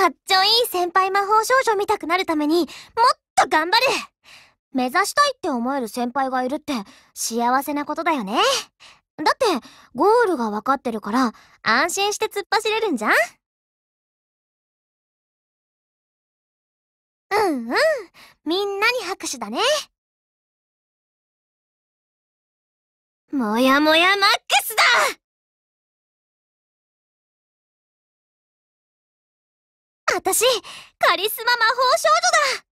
かっちょいい先輩魔法少女見たくなるために、もっと頑張る目指したいって思える先輩がいるって幸せなことだよね。だって、ゴールが分かってるから、安心して突っ走れるんじゃんうんうん。みんなに拍手だね。もやもやマッ私カリスマ魔法少女だ